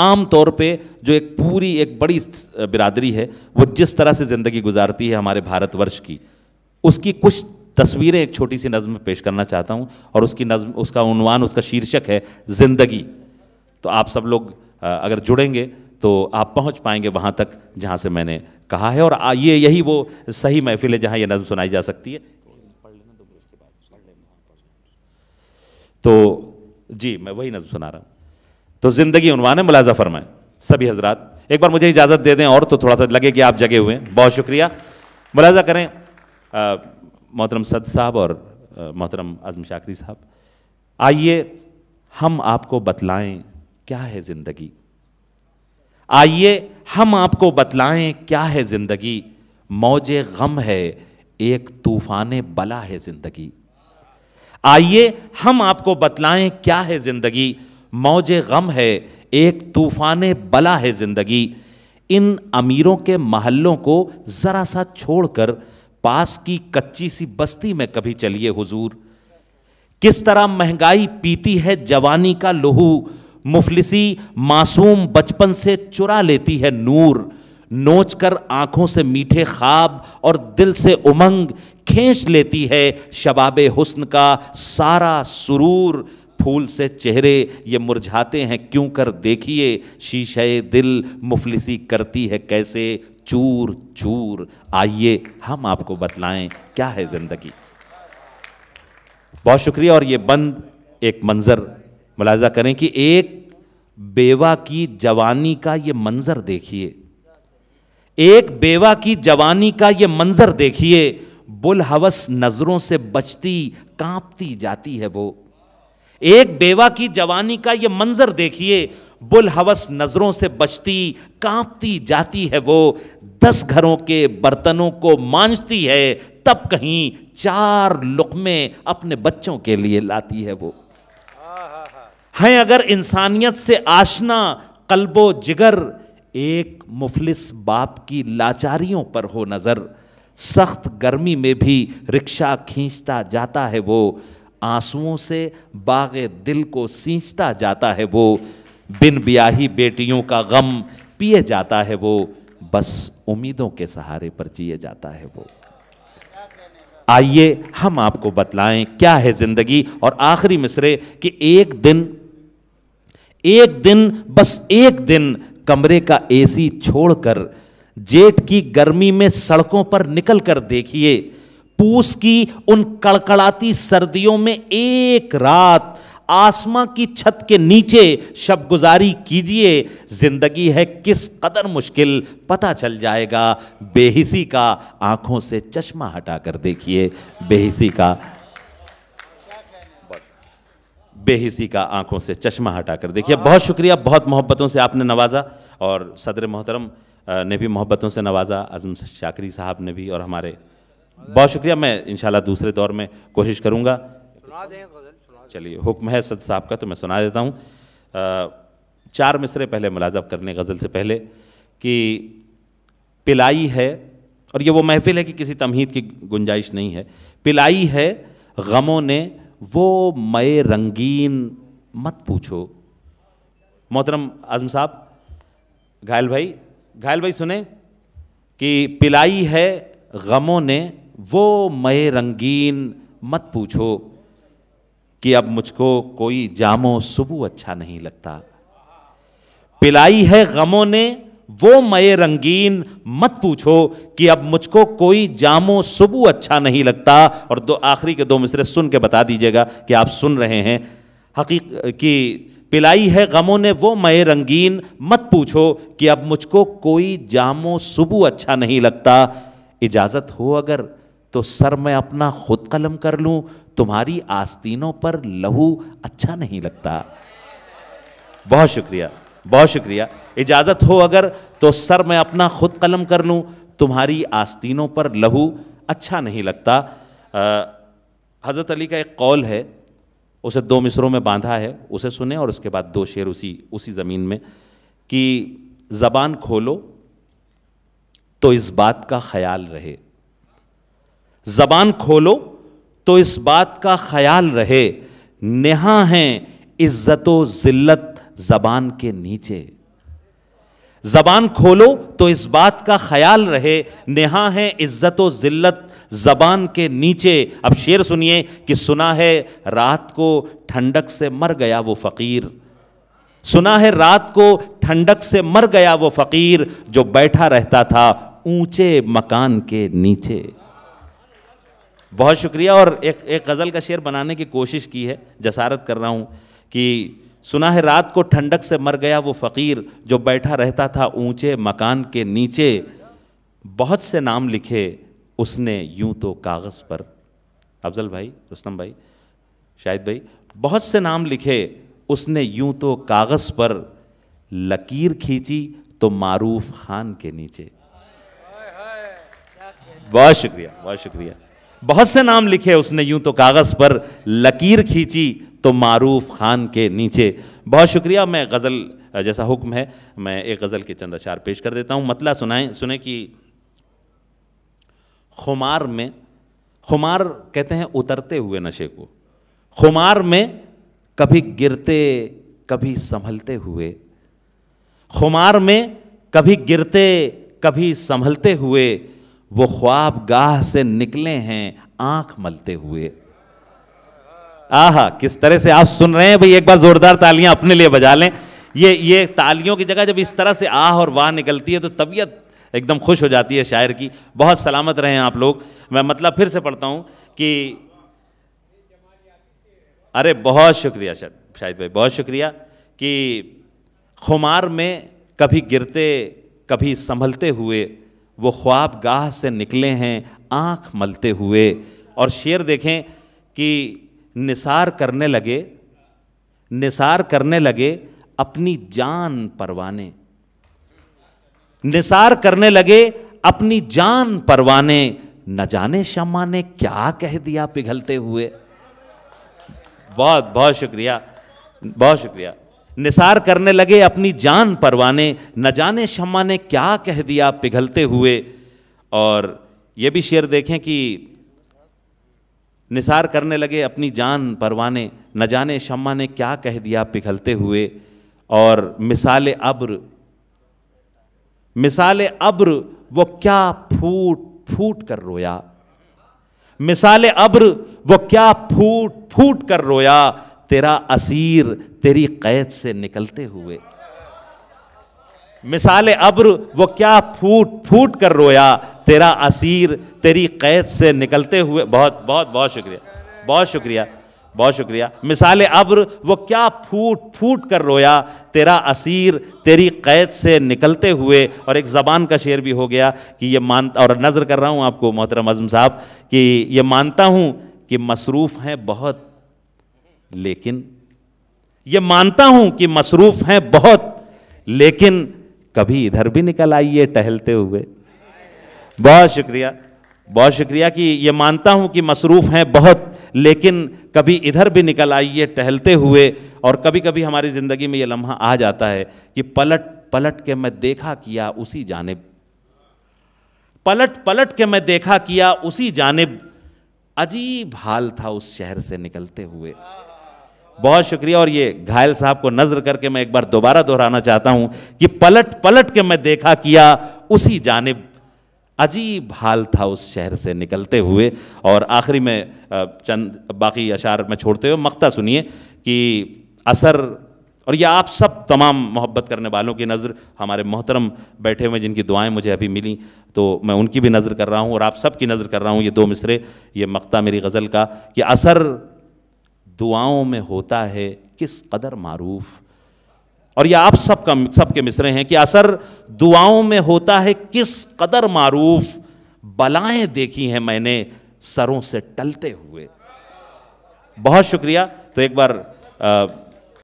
आम तौर पे जो एक पूरी एक बड़ी बिरादरी है वो जिस तरह से ज़िंदगी गुजारती है हमारे भारतवर्ष की उसकी कुछ तस्वीरें एक छोटी सी नज़म में पेश करना चाहता हूँ और उसकी नज़म उसका उनवान उसका शीर्षक है ज़िंदगी तो आप सब लोग अगर जुड़ेंगे तो आप पहुँच पाएंगे वहाँ तक जहाँ से मैंने कहा है और ये यही वो सही महफिल है जहाँ ये नज़म सुनाई जा सकती है तो जी मैं वही नज़म सुना रहा हूँ तो ज़िंदगी उनवान है मुलाजा फरमाएं सभी हजरात एक बार मुझे इजाज़त दे दें और तो थोड़ा सा लगे कि आप जगे हुए हैं बहुत शुक्रिया मुलाजा करें मोहतरम सद साहब और मोहतरम आजम शाकरी साहब आइए हम आपको बतलाएं क्या है ज़िंदगी आइए हम आपको बतलाएं क्या है ज़िंदगी मौज गम है एक तूफ़ान बला है ज़िंदगी आइए हम आपको बतलाएं क्या है ज़िंदगी मौज गम है एक तूफ़ान बला है ज़िंदगी इन अमीरों के महलों को ज़रा सा छोड़कर पास की कच्ची सी बस्ती में कभी चलिए हुजूर किस तरह महंगाई पीती है जवानी का लोहू मुफलिसी मासूम बचपन से चुरा लेती है नूर नोच कर आंखों से मीठे ख्वाब और दिल से उमंग खींच लेती है शबाब हुस्न का सारा सुरूर फूल से चेहरे ये मुरझाते हैं क्यों कर देखिए शीशे दिल मुफलिसी करती है कैसे चूर चूर आइए हम आपको बतलाएं क्या है ज़िंदगी बहुत शुक्रिया और ये बंद एक मंज़र मुलाजा करें कि एक बेवा की जवानी का ये मंज़र देखिए एक बेवा की जवानी का ये मंज़र देखिए बुलहवस नज़रों से बचती कांपती जाती है वो एक बेवा की जवानी का ये मंजर देखिए बुलहवस नज़रों से बचती कांपती जाती है वो दस घरों के बर्तनों को मांझती है तब कहीं चार लुकमे अपने बच्चों के लिए लाती है वो हैं अगर इंसानियत से आशना कल्बो जिगर एक मुफलिस बाप की लाचारियों पर हो नज़र सख्त गर्मी में भी रिक्शा खींचता जाता है वो आंसुओं से बाग दिल को सींचता जाता है वो बिन ब्याही बेटियों का गम पिए जाता है वो बस उम्मीदों के सहारे पर जिए जाता है वो आइए हम आपको बतलाएं क्या है जिंदगी और आखिरी मिसरे कि एक दिन एक दिन बस एक दिन कमरे का एसी छोड़कर जेठ की गर्मी में सड़कों पर निकल कर देखिए पूस की उन कड़कड़ाती सर्दियों में एक रात आसमां की छत के नीचे गुजारी कीजिए जिंदगी है किस कदर मुश्किल पता चल जाएगा बेहिसी का आंखों से चश्मा हटा कर देखिए बेहिसी का बेहिसी का आंखों से चश्मा हटा कर देखिए बहुत शुक्रिया बहुत मोहब्बतों से आपने नवाजा और सदर मोहतरम ने भी मोहब्बतों से नवाजा अजम शाकरी साहब ने भी और हमारे बहुत शुक्रिया मैं इंशाल्लाह दूसरे दौर में कोशिश करूँगा चलिए हुक्म है सद साहब का तो मैं सुना देता हूँ चार मिसरे पहले मुलाजब करने गज़ल से पहले कि पिलाई है और ये वो महफिल है कि किसी तमहीद की गुंजाइश नहीं है पिलाई है गमों ने वो मए रंगीन मत पूछो मोहतरम आजम साहब घायल भाई घायल भाई सुने कि पिलाई है गमों ने वो मय रंगीन मत पूछो कि अब मुझको कोई जामो सुबह अच्छा नहीं लगता पिलाई है गमों ने वो मय रंगीन मत पूछो कि अब मुझको कोई जामो सुबह अच्छा नहीं लगता और दो आखिरी के दो मिसरे सुन के बता दीजिएगा कि आप सुन रहे हैं हकीक कि पिलाई है गमों ने वो मय रंगीन मत पूछो कि अब मुझको कोई जामो सुबह अच्छा नहीं लगता इजाज़त हो अगर तो सर मैं अपना खुद कलम कर लूं तुम्हारी आस्तीनों पर लहू अच्छा नहीं लगता बहुत शुक्रिया बहुत शुक्रिया इजाज़त हो अगर तो सर मैं अपना खुद कलम कर लूं तुम्हारी आस्तीनों पर लहू अच्छा नहीं लगता हज़रत अली का एक कौल है उसे दो मिसरों में बांधा है उसे सुने और उसके बाद दो शेर उसी उसी ज़मीन में कि ज़बान खोलो तो इस बात का ख्याल रहे ज़बान खोलो तो इस बात का ख्याल रहे नेहा है इज्जत ज़िल्लत ज़बान के नीचे ज़बान खोलो तो इस बात का ख्याल रहे नेहा है इज्जत ज़िल्लत ज़बान के नीचे अब शेर सुनिए कि सुना है रात को ठंडक से मर गया वो फ़कीर सुना है रात को ठंडक से मर गया वो फ़कीर जो बैठा रहता था ऊंचे मकान के नीचे बहुत शुक्रिया और एक एक गज़ल का शेर बनाने की कोशिश की है जसारत कर रहा हूँ कि सुना है रात को ठंडक से मर गया वो फ़कीर जो बैठा रहता था ऊंचे मकान के नीचे बहुत से नाम लिखे उसने यूं तो कागज़ पर अफजल भाई रुस्तम भाई शाहिद भाई बहुत से नाम लिखे उसने यूं तो कागज़ पर लकीर खींची तो मारूफ खान के नीचे बहुत शुक्रिया बहुत शुक्रिया बहुत से नाम लिखे उसने यूं तो कागज़ पर लकीर खींची तो मारूफ खान के नीचे बहुत शुक्रिया मैं गज़ल जैसा हुक्म है मैं एक गज़ल के चंद अचार पेश कर देता हूँ मतला सुनाएं सुने कि खुमार में खुमार कहते हैं उतरते हुए नशे को खुमार में कभी गिरते कभी संभलते हुए खुमार में कभी गिरते कभी संभलते हुए वो ख्वाब गाह से निकले हैं आंख मलते हुए आहा किस तरह से आप सुन रहे हैं भाई एक बार जोरदार तालियां अपने लिए बजा लें ये ये तालियों की जगह जब इस तरह से आह और वाह निकलती है तो तबीयत एकदम खुश हो जाती है शायर की बहुत सलामत रहे हैं आप लोग मैं मतलब फिर से पढ़ता हूँ कि अरे बहुत शुक्रिया शायद शाहिद भाई बहुत शुक्रिया कि खुमार में कभी गिरते कभी संभलते हुए वो ख्वाब गाह से निकले हैं आँख मलते हुए और शेर देखें कि निसार करने लगे निसार करने लगे अपनी जान परवाने निसार करने लगे अपनी जान परवाने न जाने शमा ने क्या कह दिया पिघलते हुए बहुत बहुत शुक्रिया बहुत शुक्रिया निसार करने लगे अपनी जान परवाने न जाने शम्मा ने क्या कह दिया पिघलते हुए और ये भी शेर देखें कि निसार करने लगे अपनी जान परवाने न जाने शम्मा ने क्या कह दिया पिघलते हुए और मिसाल अब्र मिसाल अब्र वो क्या फूट फूट कर रोया मिसाल अब्र वो क्या फूट फूट कर रोया तेरा असीर तेरी कैद से निकलते हुए मिसाल अब्र वो क्या फूट फूट कर रोया तेरा असीर तेरी कैद से निकलते हुए बहुत बहुत बहुत शुक्रिया बहुत शुक्रिया बहुत शुक्रिया मिसाल अब्र वो क्या फूट फूट कर रोया तेरा असीर तेरी कैद से निकलते हुए और एक ज़बान का शेर भी हो गया कि ये मान और नज़र कर रहा हूँ आपको मोहतरम अज़म साहब कि ये मानता हूँ कि मसरूफ़ हैं बहुत लेकिन ये मानता हूं कि मसरूफ हैं बहुत लेकिन कभी इधर भी निकल आइए टहलते हुए बहुत शुक्रिया बहुत शुक्रिया कि ये मानता हूं कि मसरूफ हैं बहुत लेकिन कभी इधर भी निकल आइए टहलते हुए और कभी कभी हमारी ज़िंदगी में यह लम्हा आ जाता है कि पलट पलट के मैं देखा किया उसी जानब पलट पलट के मैं देखा किया उसी जानब अजीब हाल था उस शहर से निकलते हुए बहुत शुक्रिया और ये घायल साहब को नज़र करके मैं एक बार दोबारा दोहराना चाहता हूँ कि पलट पलट के मैं देखा किया उसी जानब अजीब हाल था उस शहर से निकलते हुए और आखिरी में चंद बाकी अशार में छोड़ते हुए मक्ता सुनिए कि असर और यह आप सब तमाम मोहब्बत करने वालों की नज़र हमारे मोहतरम बैठे हुए जिनकी दुआएं मुझे अभी मिली तो मैं उनकी भी नज़र कर रहा हूँ और आप सब की नज़र कर रहा हूँ ये दो मिसरे ये मक्ता मेरी गज़ल का कि असर दुआओं में होता है किस कदर मारूफ और यह आप सबका सबके मिसरे हैं कि असर दुआओं में होता है किस कदर मारूफ बलाएं देखी हैं मैंने सरों से टलते हुए बहुत शुक्रिया तो एक बार आ,